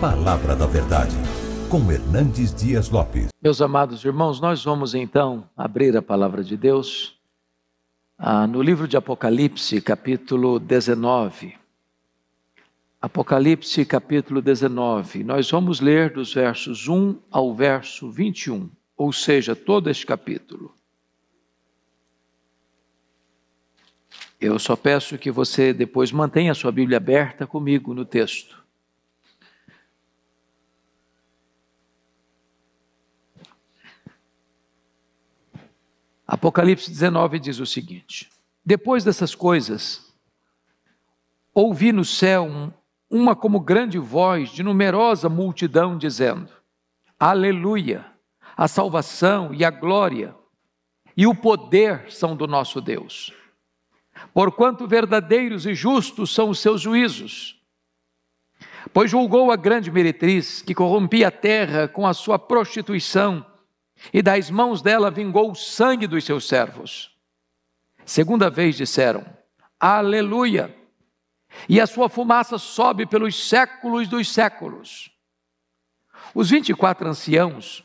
Palavra da Verdade, com Hernandes Dias Lopes. Meus amados irmãos, nós vamos então abrir a palavra de Deus ah, no livro de Apocalipse, capítulo 19. Apocalipse, capítulo 19. Nós vamos ler dos versos 1 ao verso 21, ou seja, todo este capítulo. Eu só peço que você depois mantenha a sua Bíblia aberta comigo no texto. Apocalipse 19 diz o seguinte: Depois dessas coisas, ouvi no céu uma como grande voz de numerosa multidão dizendo: Aleluia! A salvação e a glória e o poder são do nosso Deus. Porquanto verdadeiros e justos são os seus juízos. Pois julgou a grande meretriz que corrompia a terra com a sua prostituição e das mãos dela vingou o sangue dos seus servos. Segunda vez disseram: Aleluia! E a sua fumaça sobe pelos séculos dos séculos. Os vinte e quatro anciãos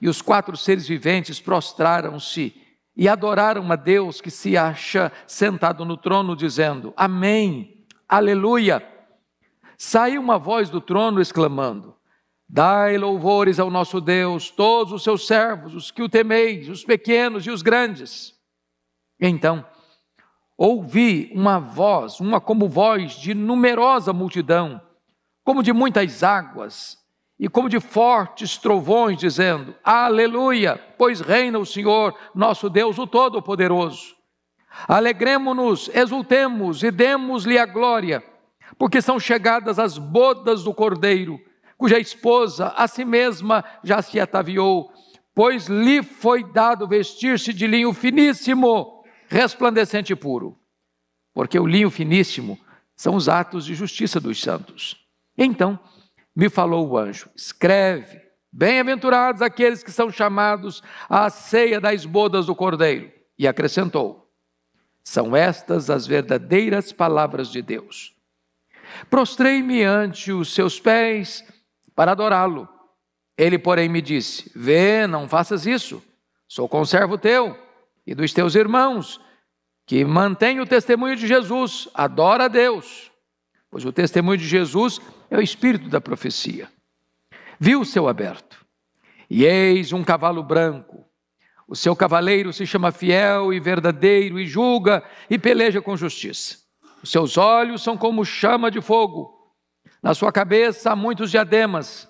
e os quatro seres viventes prostraram-se e adoraram a Deus que se acha sentado no trono, dizendo: Amém, Aleluia. Saiu uma voz do trono exclamando: Dai louvores ao nosso Deus, todos os seus servos, os que o temeis, os pequenos e os grandes. Então, ouvi uma voz, uma como voz de numerosa multidão, como de muitas águas, e como de fortes trovões, dizendo: Aleluia, pois reina o Senhor, nosso Deus, o Todo-Poderoso. Alegremo-nos, exultemos e demos-lhe a glória, porque são chegadas as bodas do Cordeiro cuja esposa a si mesma já se ataviou, pois lhe foi dado vestir-se de linho finíssimo, resplandecente e puro. Porque o linho finíssimo são os atos de justiça dos santos. Então, me falou o anjo: escreve, bem-aventurados aqueles que são chamados à ceia das bodas do cordeiro. E acrescentou: são estas as verdadeiras palavras de Deus. Prostrei-me ante os seus pés para adorá-lo. Ele, porém, me disse: Vê, não faças isso. Sou conservo teu e dos teus irmãos, que mantém o testemunho de Jesus, adora a Deus. Pois o testemunho de Jesus é o espírito da profecia. Viu o céu aberto, e eis um cavalo branco. O seu cavaleiro se chama fiel e verdadeiro, e julga e peleja com justiça. Os seus olhos são como chama de fogo na sua cabeça há muitos diademas.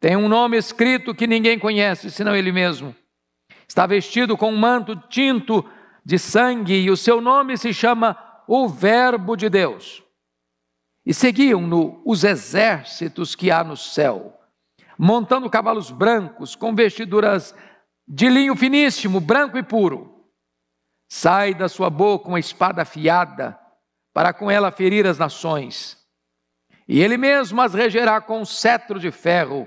Tem um nome escrito que ninguém conhece, senão ele mesmo. Está vestido com um manto tinto de sangue e o seu nome se chama o Verbo de Deus. E seguiam-no os exércitos que há no céu, montando cavalos brancos com vestiduras de linho finíssimo, branco e puro. Sai da sua boca uma espada afiada, para com ela ferir as nações e ele mesmo as regerá com um cetro de ferro.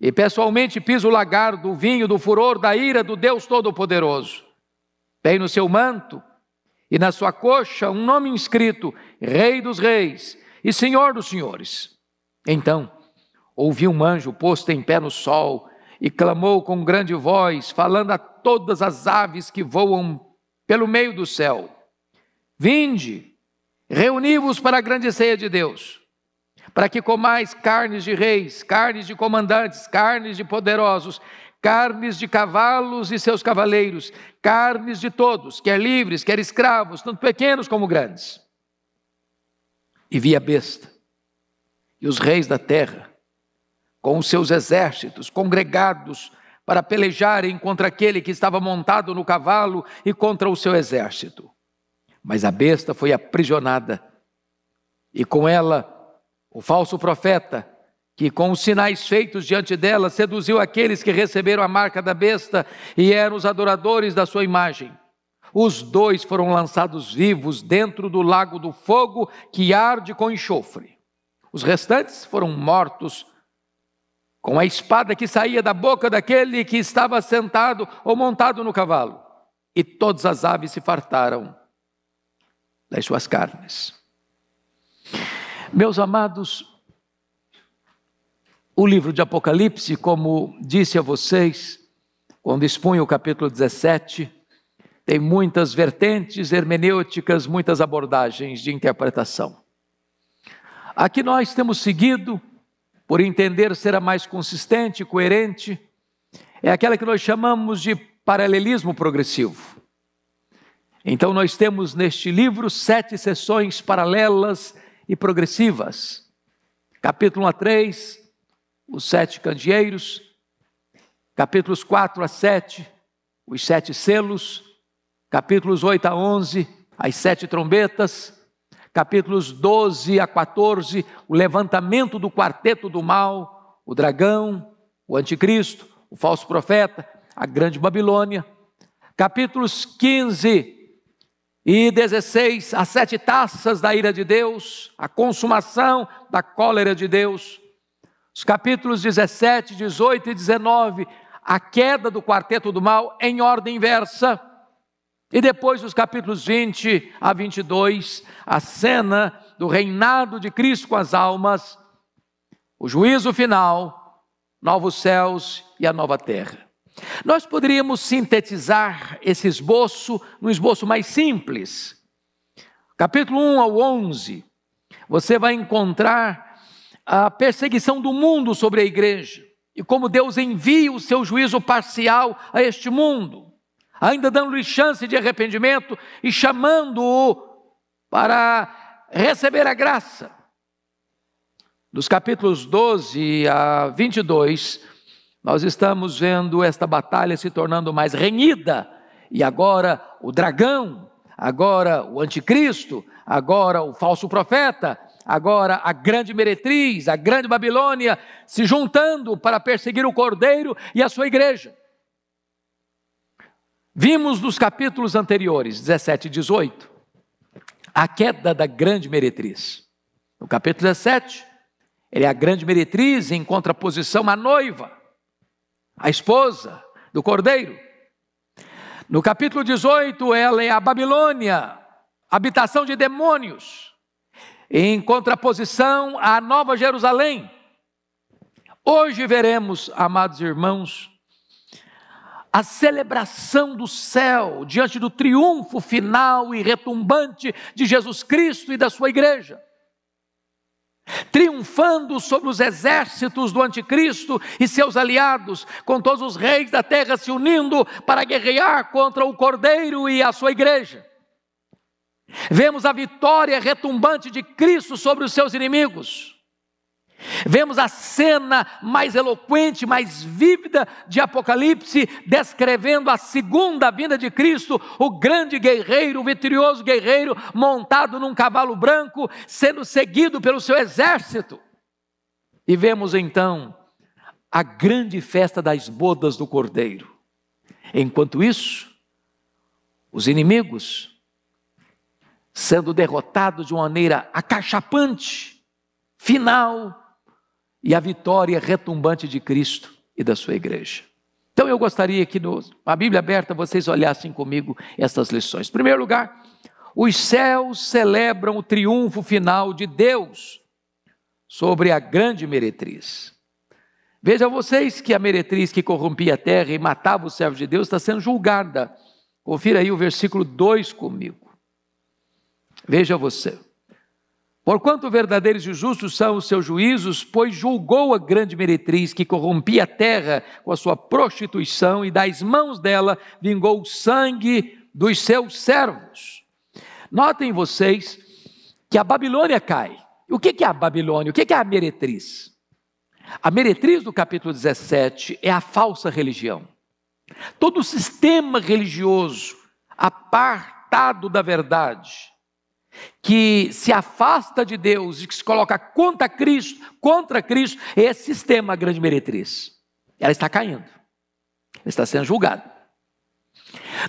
E pessoalmente pisa o lagar do vinho do furor da ira do Deus Todo-Poderoso. Tem no seu manto e na sua coxa um nome inscrito: Rei dos Reis e Senhor dos Senhores. Então, ouvi um anjo posto em pé no sol e clamou com grande voz, falando a todas as aves que voam pelo meio do céu: Vinde, reuni-vos para a grande ceia de Deus para que comais carnes de reis, carnes de comandantes, carnes de poderosos, carnes de cavalos e seus cavaleiros, carnes de todos, quer livres, quer escravos, tanto pequenos como grandes. E vi a besta e os reis da terra, com os seus exércitos congregados para pelejarem contra aquele que estava montado no cavalo e contra o seu exército. Mas a besta foi aprisionada, e com ela o falso profeta, que com os sinais feitos diante dela seduziu aqueles que receberam a marca da besta e eram os adoradores da sua imagem. Os dois foram lançados vivos dentro do lago do fogo que arde com enxofre. Os restantes foram mortos com a espada que saía da boca daquele que estava sentado ou montado no cavalo. E todas as aves se fartaram das suas carnes. Meus amados, o livro de Apocalipse, como disse a vocês, quando expunha o capítulo 17, tem muitas vertentes hermenêuticas, muitas abordagens de interpretação. Aqui nós temos seguido, por entender ser a mais consistente, coerente, é aquela que nós chamamos de paralelismo progressivo. Então, nós temos neste livro sete sessões paralelas e progressivas. Capítulo 1 a 3, os sete candeeiros. Capítulos 4 a 7, os sete selos. Capítulos 8 a 11, as sete trombetas. Capítulos 12 a 14, o levantamento do quarteto do mal, o dragão, o anticristo, o falso profeta, a grande Babilônia. Capítulos 15 e 16, as sete taças da ira de Deus, a consumação da cólera de Deus. Os capítulos 17, 18 e 19, a queda do quarteto do mal em ordem inversa. E depois os capítulos 20 a 22, a cena do reinado de Cristo com as almas, o juízo final, novos céus e a nova terra. Nós poderíamos sintetizar esse esboço num esboço mais simples. Capítulo 1 ao 11, você vai encontrar a perseguição do mundo sobre a igreja e como Deus envia o seu juízo parcial a este mundo, ainda dando-lhe chance de arrependimento e chamando-o para receber a graça. Dos capítulos 12 a 22, nós estamos vendo esta batalha se tornando mais renhida, e agora o dragão, agora o anticristo, agora o falso profeta, agora a grande meretriz, a grande Babilônia, se juntando para perseguir o cordeiro e a sua igreja. Vimos nos capítulos anteriores, 17 e 18, a queda da grande meretriz. No capítulo 17, ele é a grande meretriz em contraposição à noiva a esposa do cordeiro. No capítulo 18, ela é a Babilônia, habitação de demônios, em contraposição à Nova Jerusalém. Hoje veremos, amados irmãos, a celebração do céu diante do triunfo final e retumbante de Jesus Cristo e da sua igreja triunfando sobre os exércitos do anticristo e seus aliados, com todos os reis da terra se unindo para guerrear contra o cordeiro e a sua igreja. Vemos a vitória retumbante de Cristo sobre os seus inimigos. Vemos a cena mais eloquente, mais vívida de Apocalipse, descrevendo a segunda vinda de Cristo, o grande guerreiro, o vitorioso guerreiro, montado num cavalo branco, sendo seguido pelo seu exército. E vemos então a grande festa das bodas do Cordeiro. Enquanto isso, os inimigos sendo derrotados de uma maneira acachapante, final, e a vitória retumbante de Cristo e da sua igreja. Então eu gostaria que no, a Bíblia aberta vocês olhassem comigo estas lições. Em primeiro lugar, os céus celebram o triunfo final de Deus sobre a grande meretriz. Vejam vocês que a meretriz que corrompia a terra e matava os servos de Deus está sendo julgada. Confira aí o versículo 2 comigo. Veja você. Porquanto verdadeiros e justos são os seus juízos, pois julgou a grande meretriz que corrompia a terra com a sua prostituição e das mãos dela vingou o sangue dos seus servos. Notem vocês que a Babilônia cai. O que é a Babilônia? O que é a meretriz? A meretriz do capítulo 17 é a falsa religião. Todo o sistema religioso apartado da verdade que se afasta de Deus e que se coloca contra Cristo, contra Cristo, esse sistema, a grande meretriz, ela está caindo, ela está sendo julgada.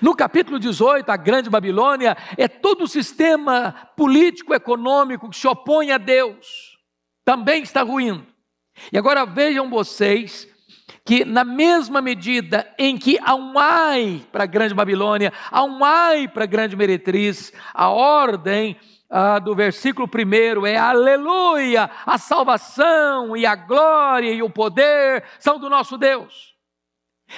No capítulo 18, a Grande Babilônia é todo o sistema político-econômico que se opõe a Deus, também está ruindo. E agora vejam vocês que na mesma medida em que há um ai para a Grande Babilônia, há um ai para a Grande Meretriz, a ordem ah, do versículo 1 é aleluia, a salvação e a glória e o poder são do nosso Deus.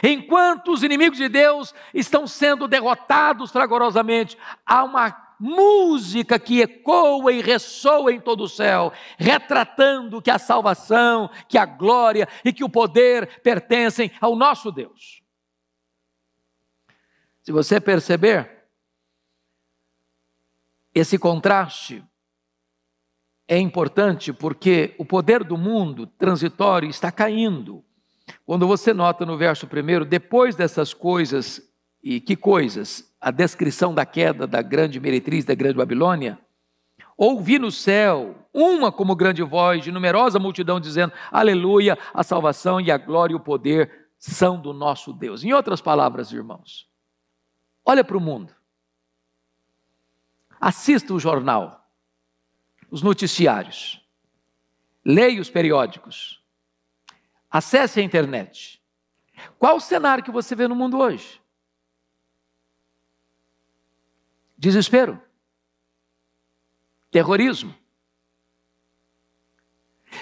Enquanto os inimigos de Deus estão sendo derrotados fragorosamente, há uma música que ecoa e ressoa em todo o céu, retratando que a salvação, que a glória e que o poder pertencem ao nosso Deus. Se você perceber esse contraste, é importante porque o poder do mundo transitório está caindo. Quando você nota no verso primeiro, depois dessas coisas e que coisas? A descrição da queda da grande meretriz da grande Babilônia. Ouvi no céu uma como grande voz de numerosa multidão dizendo: Aleluia, a salvação e a glória e o poder são do nosso Deus. Em outras palavras, irmãos, olha para o mundo. Assista o jornal, os noticiários, leia os periódicos, acesse a internet. Qual o cenário que você vê no mundo hoje? Desespero. Terrorismo.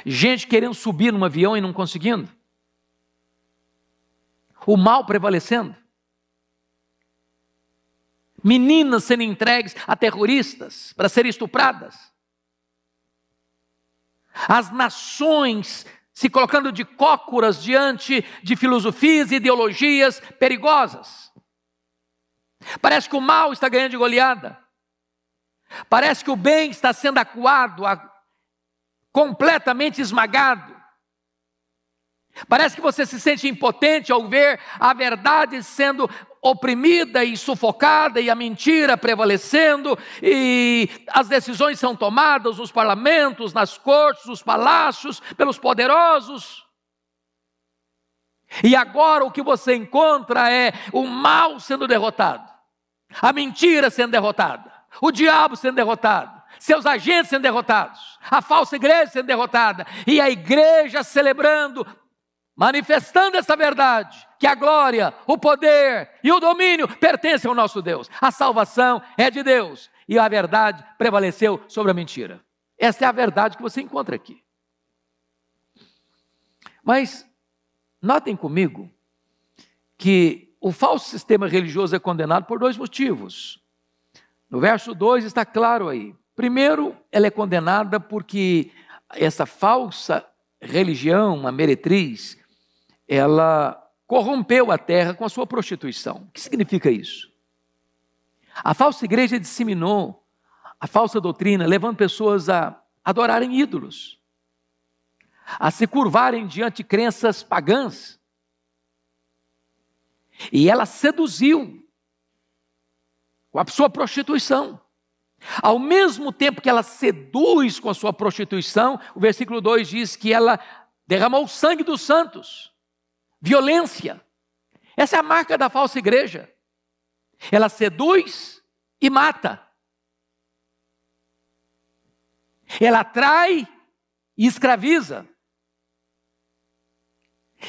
Gente querendo subir num avião e não conseguindo. O mal prevalecendo. Meninas sendo entregues a terroristas para serem estupradas. As nações se colocando de cócoras diante de filosofias e ideologias perigosas. Parece que o mal está ganhando de goleada. Parece que o bem está sendo acuado, completamente esmagado. Parece que você se sente impotente ao ver a verdade sendo oprimida e sufocada e a mentira prevalecendo e as decisões são tomadas nos parlamentos, nas cortes, nos palácios, pelos poderosos. E agora o que você encontra é o mal sendo derrotado a mentira sendo derrotada, o diabo sendo derrotado, seus agentes sendo derrotados, a falsa igreja sendo derrotada, e a igreja celebrando, manifestando essa verdade, que a glória, o poder e o domínio pertencem ao nosso Deus, a salvação é de Deus, e a verdade prevaleceu sobre a mentira. Essa é a verdade que você encontra aqui. Mas notem comigo que o falso sistema religioso é condenado por dois motivos. No verso 2 está claro aí. Primeiro, ela é condenada porque essa falsa religião, a meretriz, ela corrompeu a terra com a sua prostituição. O que significa isso? A falsa igreja disseminou a falsa doutrina, levando pessoas a adorarem ídolos, a se curvarem diante de crenças pagãs, e ela seduziu com a sua prostituição. Ao mesmo tempo que ela seduz com a sua prostituição, o versículo 2 diz que ela derramou o sangue dos santos. Violência. Essa é a marca da falsa igreja. Ela seduz e mata. Ela atrai e escraviza.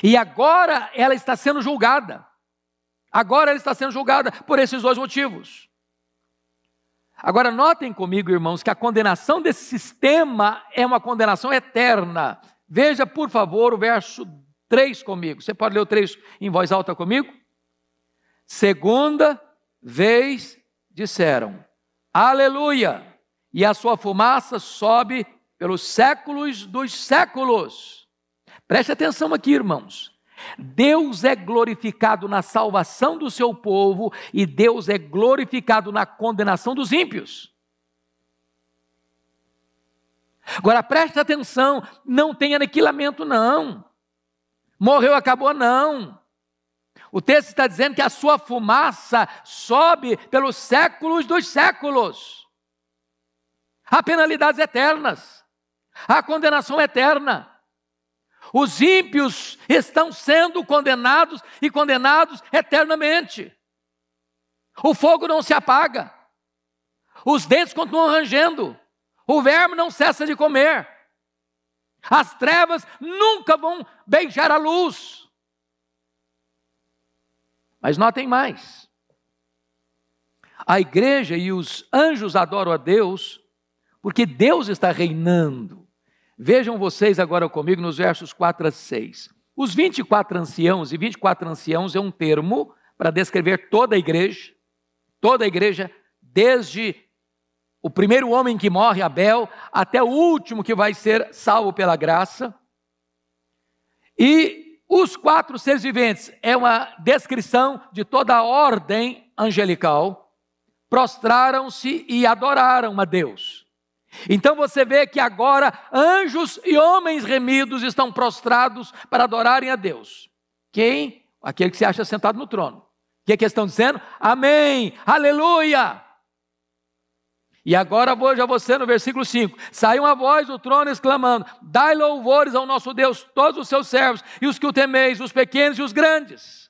E agora ela está sendo julgada. Agora ela está sendo julgada por esses dois motivos. Agora, notem comigo, irmãos, que a condenação desse sistema é uma condenação eterna. Veja, por favor, o verso 3 comigo. Você pode ler o 3 em voz alta comigo? Segunda vez disseram: Aleluia! E a sua fumaça sobe pelos séculos dos séculos. Preste atenção aqui, irmãos. Deus é glorificado na salvação do seu povo e Deus é glorificado na condenação dos ímpios. Agora preste atenção, não tem aniquilamento, não. Morreu, acabou, não. O texto está dizendo que a sua fumaça sobe pelos séculos dos séculos. Há penalidades eternas, há condenação eterna. Os ímpios estão sendo condenados e condenados eternamente. O fogo não se apaga, os dentes continuam rangendo, o verme não cessa de comer, as trevas nunca vão beijar a luz. Mas notem mais: a igreja e os anjos adoram a Deus, porque Deus está reinando. Vejam vocês agora comigo nos versos 4 a 6. Os 24 anciãos, e 24 anciãos é um termo para descrever toda a igreja, toda a igreja, desde o primeiro homem que morre, Abel, até o último que vai ser salvo pela graça. E os quatro seres viventes é uma descrição de toda a ordem angelical. Prostraram-se e adoraram a Deus. Então você vê que agora anjos e homens remidos estão prostrados para adorarem a Deus. Quem? Aquele que se acha sentado no trono. O que, é que estão dizendo? Amém, aleluia. E agora veja você no versículo 5: saiu uma voz do trono exclamando: Dai louvores ao nosso Deus, todos os seus servos, e os que o temeis, os pequenos e os grandes.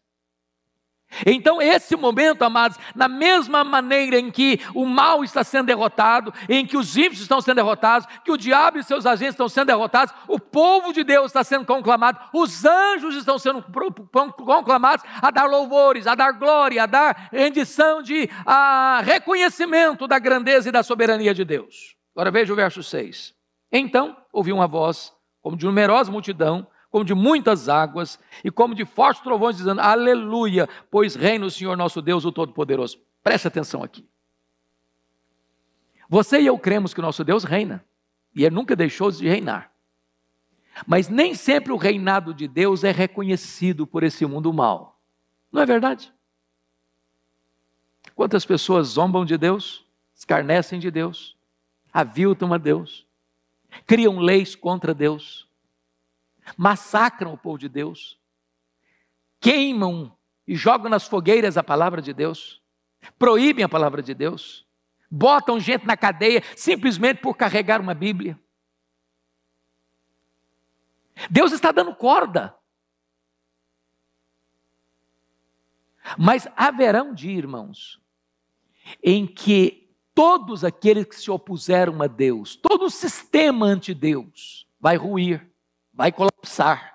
Então, esse momento, amados, na mesma maneira em que o mal está sendo derrotado, em que os ímpios estão sendo derrotados, que o diabo e seus agentes estão sendo derrotados, o povo de Deus está sendo conclamado, os anjos estão sendo conclamados a dar louvores, a dar glória, a dar rendição de a reconhecimento da grandeza e da soberania de Deus. Agora veja o verso 6. Então, ouvi uma voz, como de numerosa multidão, como de muitas águas, e como de fortes trovões, dizendo: Aleluia, pois reina o Senhor nosso Deus, o Todo-Poderoso. Preste atenção aqui. Você e eu cremos que o nosso Deus reina, e ele nunca deixou de reinar. Mas nem sempre o reinado de Deus é reconhecido por esse mundo mal. Não é verdade? Quantas pessoas zombam de Deus, escarnecem de Deus, aviltam a Deus, criam leis contra Deus, massacram o povo de Deus, queimam e jogam nas fogueiras a palavra de Deus, proíbem a palavra de Deus, botam gente na cadeia simplesmente por carregar uma Bíblia. Deus está dando corda. Mas haverá um dia, irmãos, em que todos aqueles que se opuseram a Deus, todo o sistema ante deus vai ruir vai colapsar.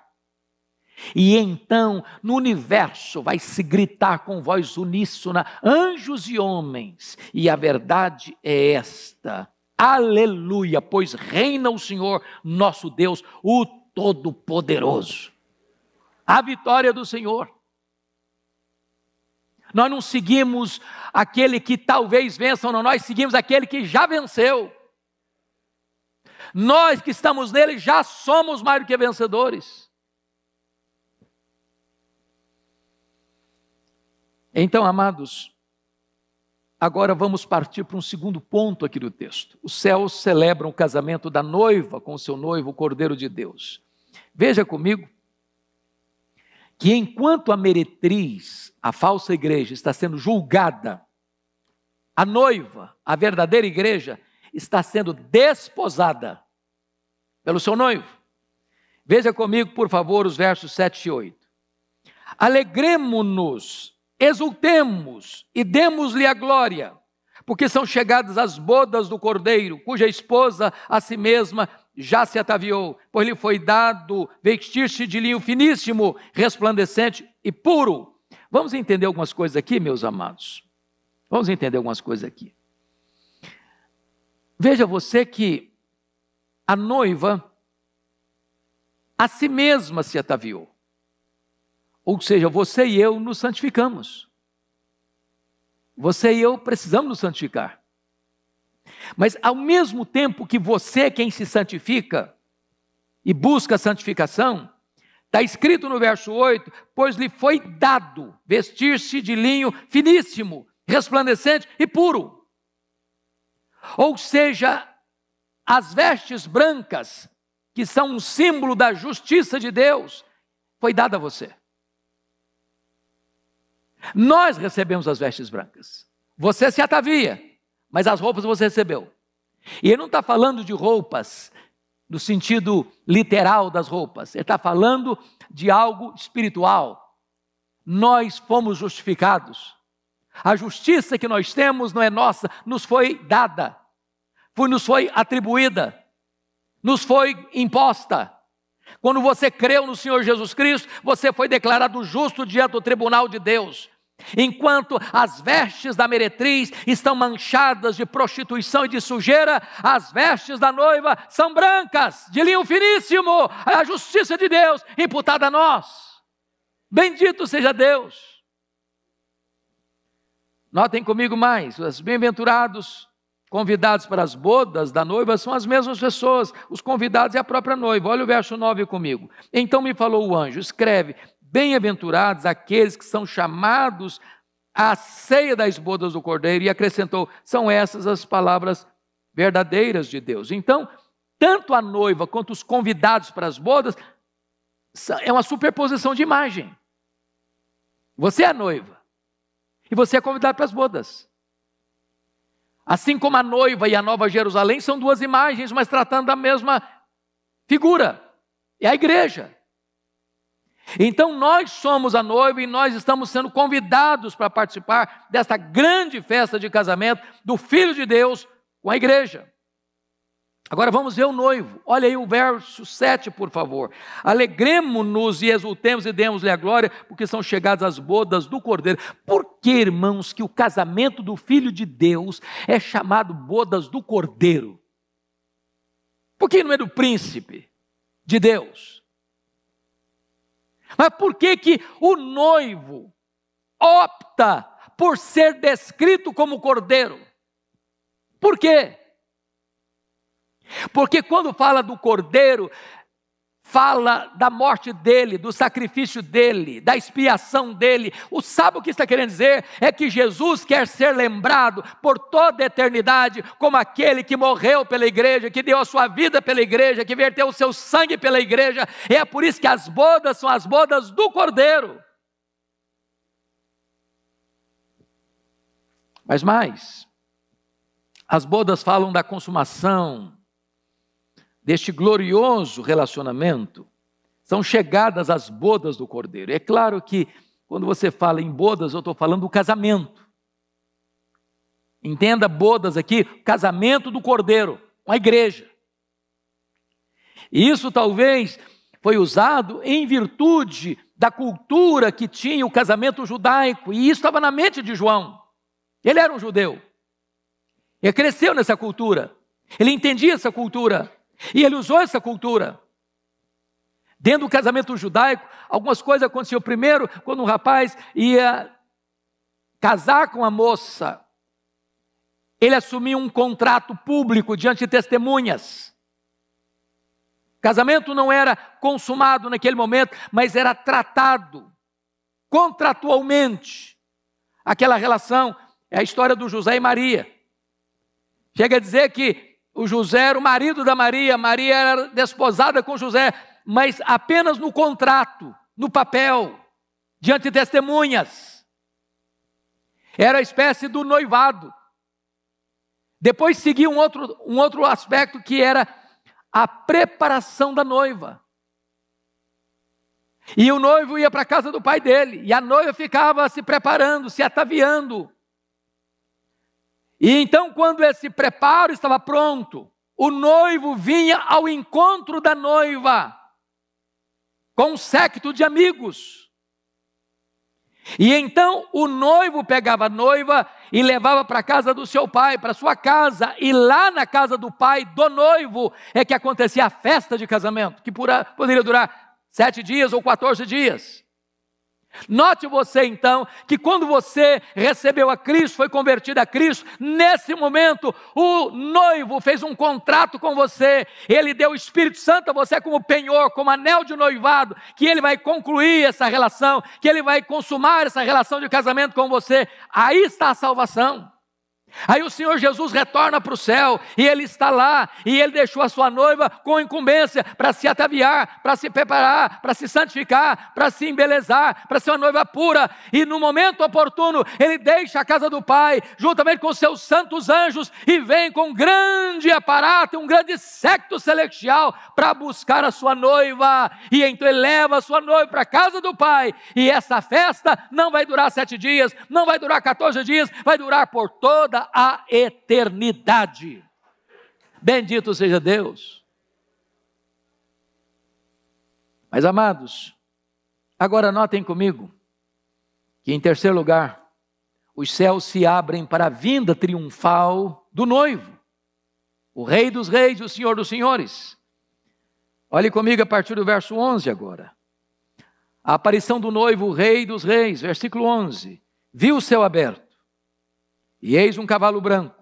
E então, no universo, vai se gritar com voz uníssona, anjos e homens, e a verdade é esta: aleluia, pois reina o Senhor nosso Deus, o Todo-Poderoso. A vitória do Senhor. Nós não seguimos aquele que talvez vença, não, nós seguimos aquele que já venceu nós que estamos nele já somos mais do que vencedores. Então, amados, agora vamos partir para um segundo ponto aqui do texto. Os céus celebram o casamento da noiva com seu noivo, o Cordeiro de Deus. Veja comigo que enquanto a meretriz, a falsa igreja, está sendo julgada, a noiva, a verdadeira igreja, está sendo desposada pelo seu noivo. Veja comigo, por favor, os versos 7 e 8. Alegremo-nos, exultemos e demos-lhe a glória, porque são chegadas as bodas do cordeiro, cuja esposa a si mesma já se ataviou, pois lhe foi dado vestir-se de linho finíssimo, resplandecente e puro. Vamos entender algumas coisas aqui, meus amados. Vamos entender algumas coisas aqui. Veja você que a noiva a si mesma se ataviou. Ou seja, você e eu nos santificamos. Você e eu precisamos nos santificar. Mas ao mesmo tempo que você, é quem se santifica e busca a santificação, está escrito no verso 8: Pois lhe foi dado vestir-se de linho finíssimo, resplandecente e puro. Ou seja, as vestes brancas, que são um símbolo da justiça de Deus, foi dada a você. Nós recebemos as vestes brancas. Você se atavia, mas as roupas você recebeu. E ele não está falando de roupas no sentido literal das roupas, ele está falando de algo espiritual. Nós fomos justificados a justiça que nós temos não é nossa, nos foi dada, foi, nos foi atribuída, nos foi imposta. Quando você creu no Senhor Jesus Cristo, você foi declarado justo diante do tribunal de Deus. Enquanto as vestes da meretriz estão manchadas de prostituição e de sujeira, as vestes da noiva são brancas, de linho finíssimo, é a justiça de Deus imputada a nós. Bendito seja Deus. Notem comigo mais: os bem-aventurados convidados para as bodas da noiva são as mesmas pessoas, os convidados e é a própria noiva. Olha o verso 9 comigo. Então me falou o anjo: escreve, bem-aventurados aqueles que são chamados à ceia das bodas do cordeiro, e acrescentou: são essas as palavras verdadeiras de Deus. Então, tanto a noiva quanto os convidados para as bodas é uma superposição de imagem. Você é a noiva, e você é convidado para as bodas. Assim como a noiva e a nova Jerusalém são duas imagens, mas tratando da mesma figura. É a igreja. Então nós somos a noiva e nós estamos sendo convidados para participar desta grande festa de casamento do Filho de Deus com a igreja. Agora vamos ver o noivo. Olha aí o verso 7, por favor. Alegremos-nos e exultemos e demos-lhe a glória, porque são chegadas as bodas do Cordeiro. Por que, irmãos, que o casamento do Filho de Deus é chamado bodas do Cordeiro? Por que não é do príncipe de Deus? Mas por que que o noivo opta por ser descrito como cordeiro? Por quê? Porque quando fala do cordeiro, fala da morte dele, do sacrifício dele, da expiação dele. O sabe que está querendo dizer? É que Jesus quer ser lembrado por toda a eternidade como aquele que morreu pela igreja, que deu a sua vida pela igreja, que verteu o seu sangue pela igreja. E é por isso que as bodas são as bodas do Cordeiro. Mas mais, as bodas falam da consumação deste glorioso relacionamento são chegadas as bodas do cordeiro. É claro que quando você fala em bodas, eu estou falando do casamento. Entenda bodas aqui, casamento do cordeiro, uma igreja. E isso talvez foi usado em virtude da cultura que tinha o casamento judaico, e isso estava na mente de João. Ele era um judeu. Ele cresceu nessa cultura. Ele entendia essa cultura. E ele usou essa cultura. Dentro do casamento judaico, algumas coisas aconteciam. Primeiro, quando um rapaz ia casar com a moça, ele assumia um contrato público diante de testemunhas. Casamento não era consumado naquele momento, mas era tratado contratualmente. Aquela relação é a história do José e Maria. Chega a dizer que o José era o marido da Maria, Maria era desposada com José, mas apenas no contrato, no papel, diante de testemunhas. Era a espécie do noivado. Depois seguia um outro, um outro aspecto que era a preparação da noiva. E o noivo ia para a casa do pai dele, e a noiva ficava se preparando, se ataviando, e então, quando esse preparo estava pronto, o noivo vinha ao encontro da noiva com um séquito de amigos. E então o noivo pegava a noiva e levava para a casa do seu pai, para sua casa, e lá na casa do pai do noivo é que acontecia a festa de casamento, que poderia durar sete dias ou 14 dias. Note você então que quando você recebeu a Cristo, foi convertido a Cristo, nesse momento o noivo fez um contrato com você, ele deu o Espírito Santo a você como penhor, como anel de noivado, que ele vai concluir essa relação, que ele vai consumar essa relação de casamento com você. Aí está a salvação. Aí o Senhor Jesus retorna para o céu e ele está lá e ele deixou a sua noiva com incumbência para se ataviar, para se preparar, para se santificar, para se embelezar, para ser uma noiva pura. E no momento oportuno, ele deixa a casa do Pai, juntamente com seus santos anjos, e vem com um grande aparato, um grande secto celestial para buscar a sua noiva. E então ele leva a sua noiva para a casa do Pai. E essa festa não vai durar sete dias, não vai durar 14 dias, vai durar por toda a eternidade. Bendito seja Deus. Mas amados, agora notem comigo que, em terceiro lugar, os céus se abrem para a vinda triunfal do noivo, o Rei dos Reis, o Senhor dos Senhores. Olhe comigo a partir do verso 11 agora. A aparição do noivo, o Rei dos Reis, versículo 11. Viu o céu aberto e eis um cavalo branco.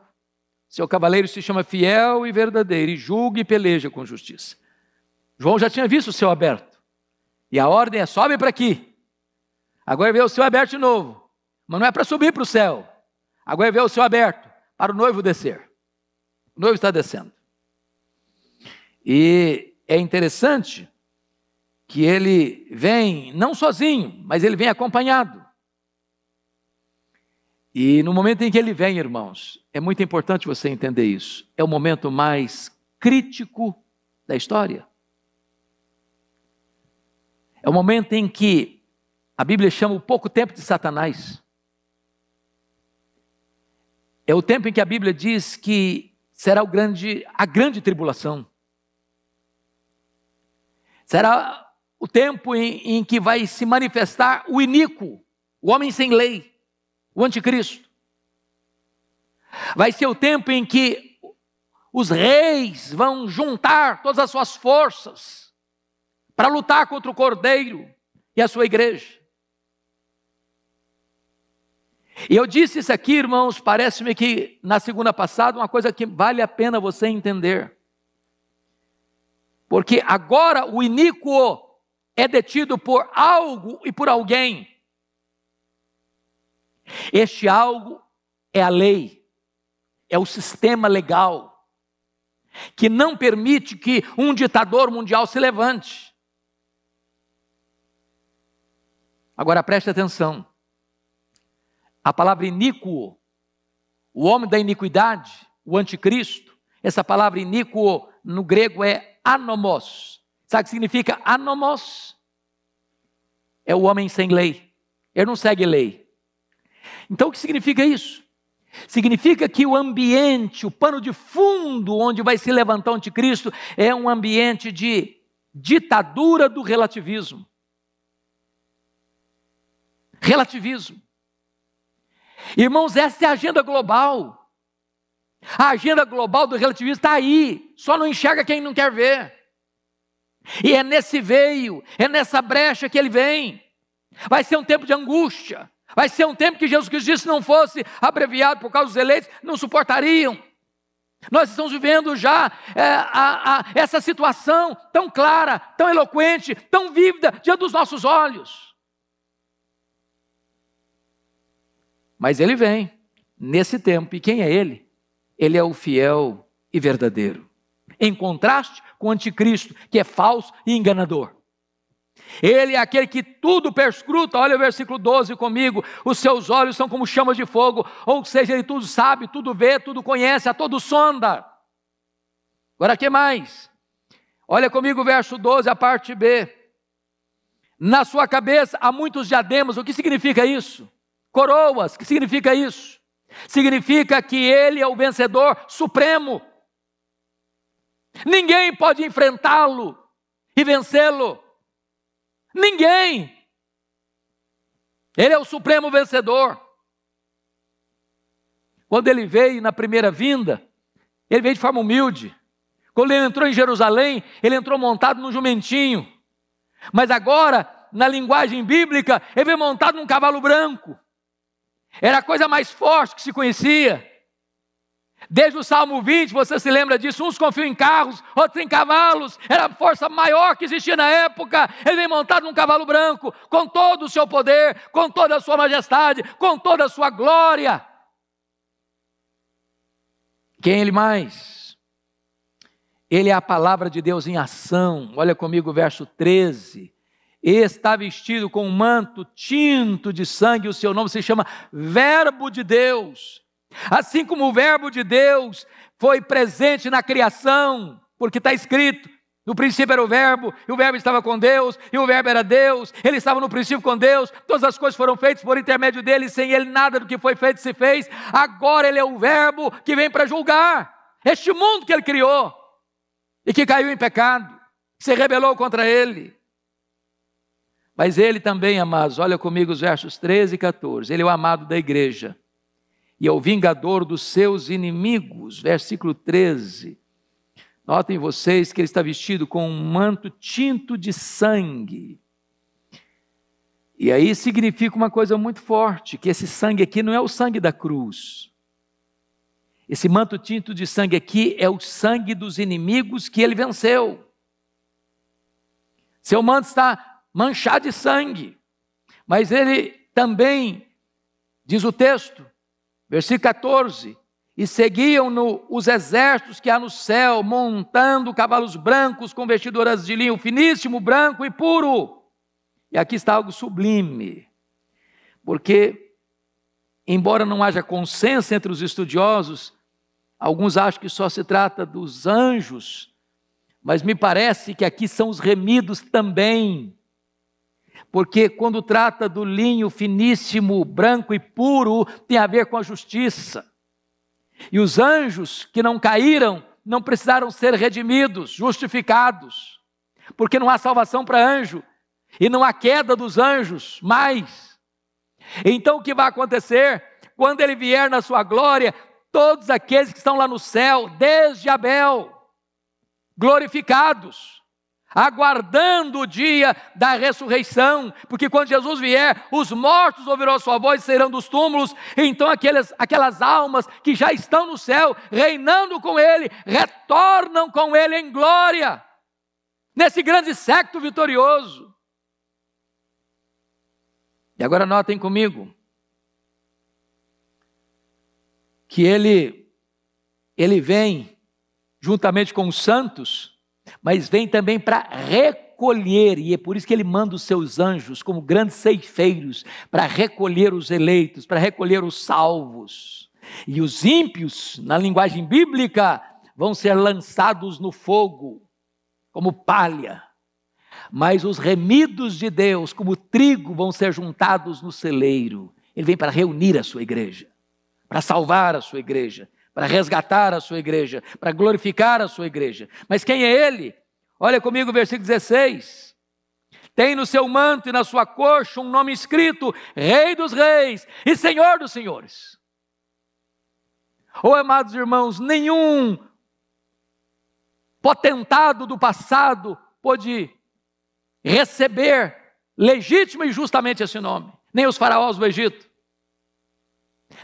Seu cavaleiro se chama fiel e verdadeiro, e julga e peleja com justiça. João já tinha visto o céu aberto. E a ordem é: sobe para aqui. Agora vê o céu aberto de novo. Mas não é para subir para o céu. Agora vê o céu aberto para o noivo descer. O noivo está descendo. E é interessante que ele vem não sozinho, mas ele vem acompanhado. E no momento em que ele vem, irmãos, é muito importante você entender isso. É o momento mais crítico da história. É o momento em que a Bíblia chama o pouco tempo de Satanás. É o tempo em que a Bíblia diz que será grande, a grande tribulação. Será o tempo em, em que vai se manifestar o iníquo, o homem sem lei o anticristo. Vai ser o tempo em que os reis vão juntar todas as suas forças para lutar contra o cordeiro e a sua igreja. E eu disse isso aqui, irmãos, parece-me que na segunda passada, uma coisa que vale a pena você entender. Porque agora o iníquo é detido por algo e por alguém. Este algo é a lei, é o sistema legal, que não permite que um ditador mundial se levante. Agora preste atenção. A palavra iníquo, o homem da iniquidade, o anticristo, essa palavra iníquo no grego é anomos. Sabe o que significa anomos? É o homem sem lei. Ele não segue lei. Então o que significa isso? Significa que o ambiente, o pano de fundo onde vai se levantar o anticristo, é um ambiente de ditadura do relativismo. Relativismo. Irmãos, essa é a agenda global. A agenda global do relativismo está aí, só não enxerga quem não quer ver. E é nesse veio, é nessa brecha que ele vem. Vai ser um tempo de angústia, Vai ser um tempo que Jesus Cristo disse não fosse abreviado por causa dos eleitos, não suportariam. Nós estamos vivendo já é, a, a, essa situação tão clara, tão eloquente, tão vívida diante dos nossos olhos. Mas ele vem nesse tempo, e quem é ele? Ele é o fiel e verdadeiro, em contraste com o anticristo, que é falso e enganador. Ele é aquele que tudo perscruta, olha o versículo 12 comigo. Os seus olhos são como chamas de fogo, ou seja, ele tudo sabe, tudo vê, tudo conhece, a todo sonda. Agora, que mais? Olha comigo o verso 12, a parte B. Na sua cabeça há muitos diademas, o que significa isso? Coroas, o que significa isso? Significa que ele é o vencedor supremo. Ninguém pode enfrentá-lo e vencê-lo. Ninguém. Ele é o supremo vencedor. Quando ele veio na primeira vinda, ele veio de forma humilde. Quando ele entrou em Jerusalém, ele entrou montado num jumentinho. Mas agora, na linguagem bíblica, ele veio montado num cavalo branco. Era a coisa mais forte que se conhecia. Desde o Salmo 20, você se lembra disso? Uns confiam em carros, outros em cavalos. Era a força maior que existia na época. Ele vem montado num cavalo branco, com todo o seu poder, com toda a sua majestade, com toda a sua glória. Quem é ele mais? Ele é a palavra de Deus em ação. Olha comigo o verso 13. Está vestido com um manto tinto de sangue, o seu nome se chama Verbo de Deus. Assim como o Verbo de Deus foi presente na criação, porque está escrito: no princípio era o Verbo, e o Verbo estava com Deus, e o Verbo era Deus, ele estava no princípio com Deus, todas as coisas foram feitas por intermédio dele, sem ele nada do que foi feito se fez. Agora ele é o Verbo que vem para julgar este mundo que ele criou e que caiu em pecado, se rebelou contra ele. Mas ele também, amados, olha comigo os versos 13 e 14, ele é o amado da igreja e é o vingador dos seus inimigos. Versículo 13. Notem vocês que ele está vestido com um manto tinto de sangue. E aí significa uma coisa muito forte: que esse sangue aqui não é o sangue da cruz. Esse manto tinto de sangue aqui é o sangue dos inimigos que ele venceu. Seu manto está manchado de sangue, mas ele também, diz o texto, Versículo 14: E seguiam-no os exércitos que há no céu, montando cavalos brancos com vestiduras de linho finíssimo, branco e puro. E aqui está algo sublime, porque, embora não haja consenso entre os estudiosos, alguns acham que só se trata dos anjos, mas me parece que aqui são os remidos também porque quando trata do linho finíssimo, branco e puro, tem a ver com a justiça. E os anjos que não caíram não precisaram ser redimidos, justificados, porque não há salvação para anjo e não há queda dos anjos mais. Então o que vai acontecer? Quando ele vier na sua glória, todos aqueles que estão lá no céu, desde Abel, glorificados aguardando o dia da ressurreição, porque quando Jesus vier, os mortos ouvirão sua voz e serão dos túmulos, então aquelas, aquelas almas que já estão no céu, reinando com Ele, retornam com Ele em glória, nesse grande século vitorioso. E agora notem comigo, que Ele, Ele vem juntamente com os santos, mas vem também para recolher, e é por isso que ele manda os seus anjos como grandes ceifeiros para recolher os eleitos, para recolher os salvos. E os ímpios, na linguagem bíblica, vão ser lançados no fogo como palha. Mas os remidos de Deus, como trigo, vão ser juntados no celeiro. Ele vem para reunir a sua igreja, para salvar a sua igreja, para resgatar a sua igreja, para glorificar a sua igreja. Mas quem é ele? Olha comigo o versículo 16. Tem no seu manto e na sua coxa um nome escrito: Rei dos Reis e Senhor dos Senhores. Oh, amados irmãos, nenhum potentado do passado pôde receber legítima e justamente esse nome, nem os faraós do Egito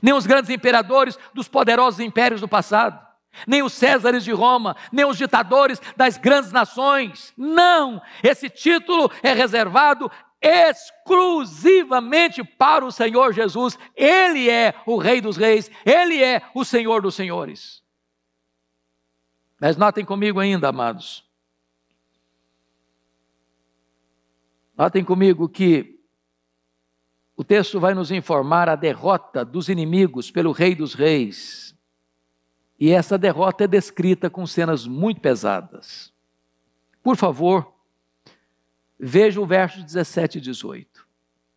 nem os grandes imperadores dos poderosos impérios do passado, nem os Césares de Roma, nem os ditadores das grandes nações. Não! Esse título é reservado exclusivamente para o Senhor Jesus. Ele é o Rei dos Reis, ele é o Senhor dos Senhores. Mas notem comigo ainda, amados. Notem comigo que o texto vai nos informar a derrota dos inimigos pelo Rei dos Reis. E essa derrota é descrita com cenas muito pesadas. Por favor, veja o verso 17 e 18.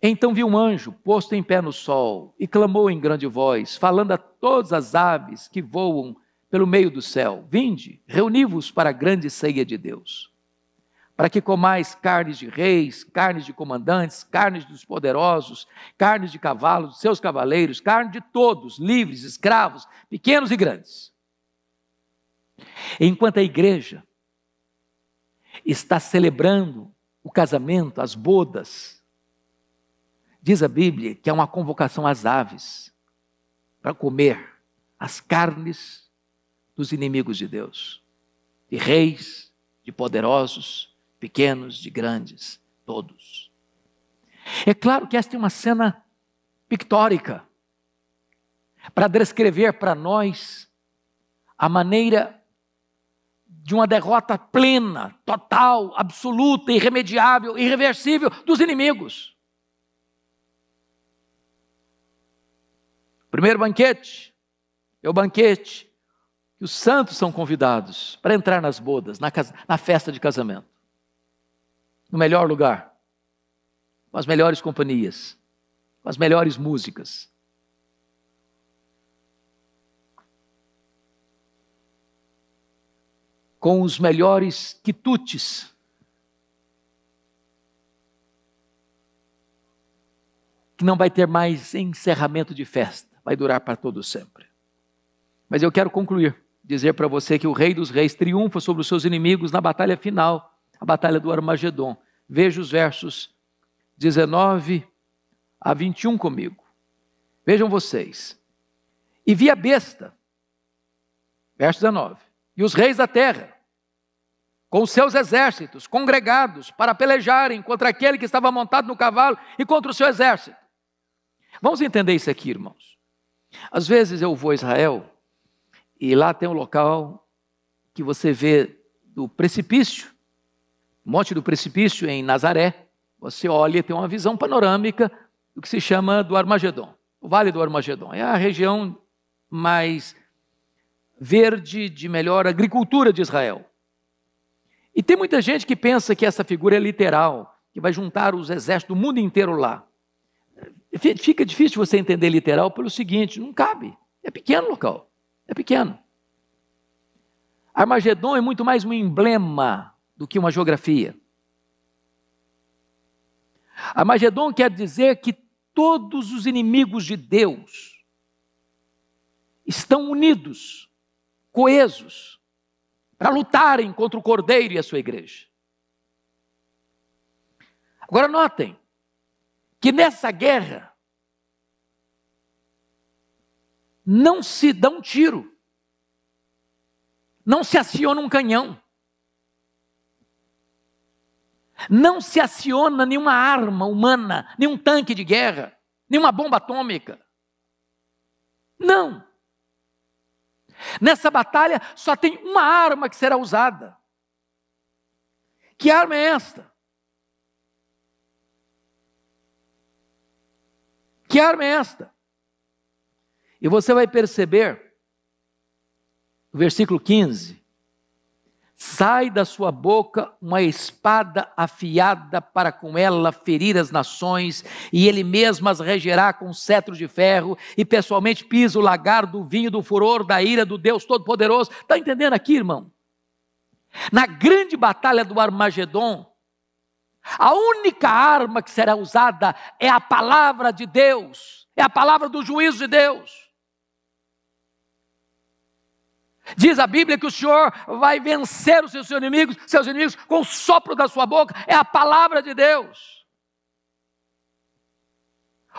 Então vi um anjo posto em pé no sol e clamou em grande voz, falando a todas as aves que voam pelo meio do céu: Vinde, reuni-vos para a grande ceia de Deus para que comais carnes de reis, carnes de comandantes, carnes dos poderosos, carnes de cavalos, de seus cavaleiros, carne de todos, livres, escravos, pequenos e grandes. Enquanto a igreja está celebrando o casamento, as bodas, diz a Bíblia que é uma convocação às aves para comer as carnes dos inimigos de Deus, de reis, de poderosos, pequenos, de grandes, todos. É claro que esta é uma cena pictórica para descrever para nós a maneira de uma derrota plena, total, absoluta, irremediável, irreversível dos inimigos. Primeiro banquete é o banquete que os santos são convidados para entrar nas bodas, na, casa, na festa de casamento no melhor lugar, com as melhores companhias, com as melhores músicas. Com os melhores quitutes. Que não vai ter mais encerramento de festa, vai durar para todo sempre. Mas eu quero concluir, dizer para você que o Rei dos Reis triunfa sobre os seus inimigos na batalha final a batalha do Armagedon. Veja os versos 19 a 21 comigo. Vejam vocês. E vi a besta, verso 19, e os reis da terra, com seus exércitos congregados para pelejarem contra aquele que estava montado no cavalo e contra o seu exército. Vamos entender isso aqui, irmãos. Às vezes eu vou a Israel e lá tem um local que você vê do precipício Monte do Precipício, em Nazaré, você olha e tem uma visão panorâmica do que se chama do Armagedon. O Vale do Armagedon é a região mais verde, de melhor agricultura de Israel. E tem muita gente que pensa que essa figura é literal, que vai juntar os exércitos do mundo inteiro lá. Fica difícil você entender literal pelo seguinte: não cabe. É pequeno o local, é pequeno. Armagedon é muito mais um emblema do que uma geografia. Armagedon quer dizer que todos os inimigos de Deus estão unidos, coesos, para lutarem contra o Cordeiro e a sua igreja. Agora notem que nessa guerra não se dá um tiro, não se aciona um canhão. Não se aciona nenhuma arma humana, nenhum tanque de guerra, nenhuma bomba atômica. Não. Nessa batalha só tem uma arma que será usada. Que arma é esta? Que arma é esta? E você vai perceber, no versículo 15, Sai da sua boca uma espada afiada para com ela ferir as nações, e ele mesmo as regerá com cetro de ferro, e pessoalmente pisa o lagar do vinho do furor da ira do Deus Todo-Poderoso. Está entendendo aqui, irmão? Na grande batalha do Armagedon, a única arma que será usada é a palavra de Deus, é a palavra do juízo de Deus. Diz a Bíblia que o Senhor vai vencer os seus inimigos, seus inimigos com o sopro da sua boca, é a palavra de Deus.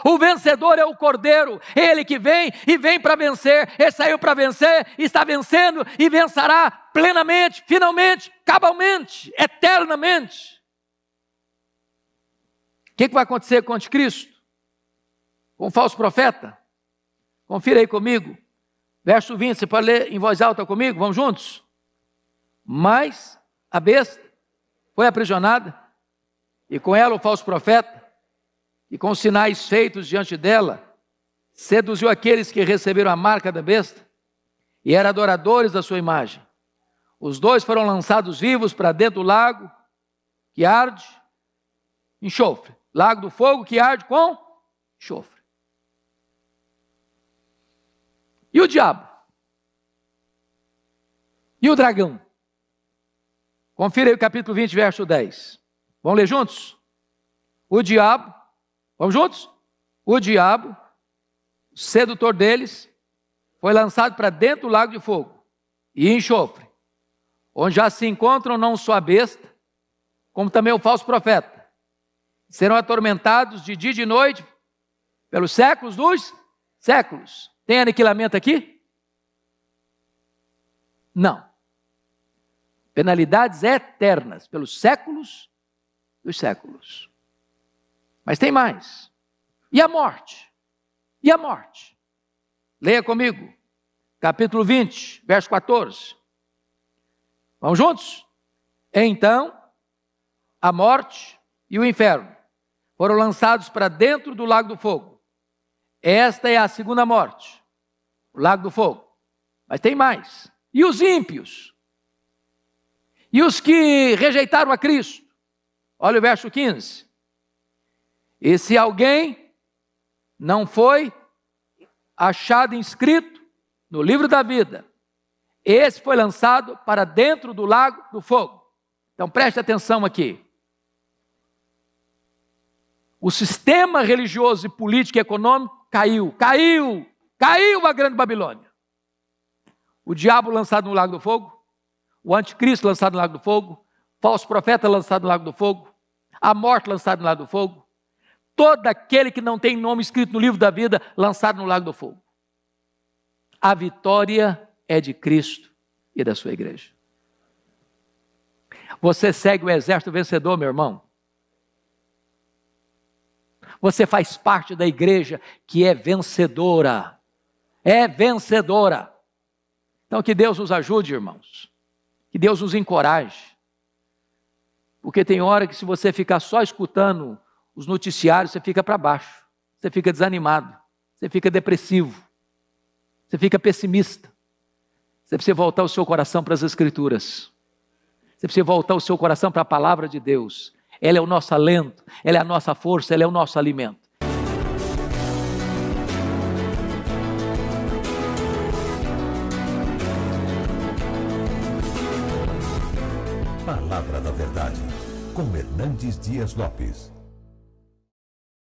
O vencedor é o Cordeiro, ele que vem e vem para vencer, ele saiu para vencer, está vencendo e vencerá plenamente, finalmente, cabalmente, eternamente. O que, que vai acontecer com o anticristo? Com o falso profeta? Confira aí comigo, Verso 20, você pode ler em voz alta comigo? Vamos juntos? Mas a besta foi aprisionada, e com ela o falso profeta, e com sinais feitos diante dela, seduziu aqueles que receberam a marca da besta e eram adoradores da sua imagem. Os dois foram lançados vivos para dentro do lago que arde enxofre lago do fogo que arde com enxofre. E o diabo? E o dragão? Confira aí o capítulo 20, verso 10. Vamos ler juntos? O diabo, vamos juntos? O diabo, sedutor deles, foi lançado para dentro do lago de fogo e enxofre, onde já se encontram não só a besta, como também o falso profeta. Serão atormentados de dia e de noite pelos séculos dos séculos. Tem aniquilamento aqui? Não. Penalidades eternas, pelos séculos dos séculos. Mas tem mais. E a morte? E a morte? Leia comigo, capítulo 20, verso 14. Vamos juntos? Então, a morte e o inferno foram lançados para dentro do lago do fogo. Esta é a segunda morte o lago do fogo. Mas tem mais. E os ímpios? E os que rejeitaram a Cristo? Olha o verso 15. E se alguém não foi achado inscrito no livro da vida, esse foi lançado para dentro do lago do fogo. Então preste atenção aqui. O sistema religioso e político e econômico caiu, caiu, Caiu a grande Babilônia. O diabo lançado no lago do fogo, o anticristo lançado no lago do fogo, falso profeta lançado no lago do fogo, a morte lançada no lago do fogo, todo aquele que não tem nome escrito no livro da vida lançado no lago do fogo. A vitória é de Cristo e da sua igreja. Você segue o exército vencedor, meu irmão. Você faz parte da igreja que é vencedora é vencedora. Então, que Deus nos ajude, irmãos. Que Deus nos encoraje. Porque tem hora que, se você ficar só escutando os noticiários, você fica para baixo, você fica desanimado, você fica depressivo, você fica pessimista. Você precisa voltar o seu coração para as Escrituras. Você precisa voltar o seu coração para a palavra de Deus. Ela é o nosso alento, ela é a nossa força, ela é o nosso alimento. Dias Lopes.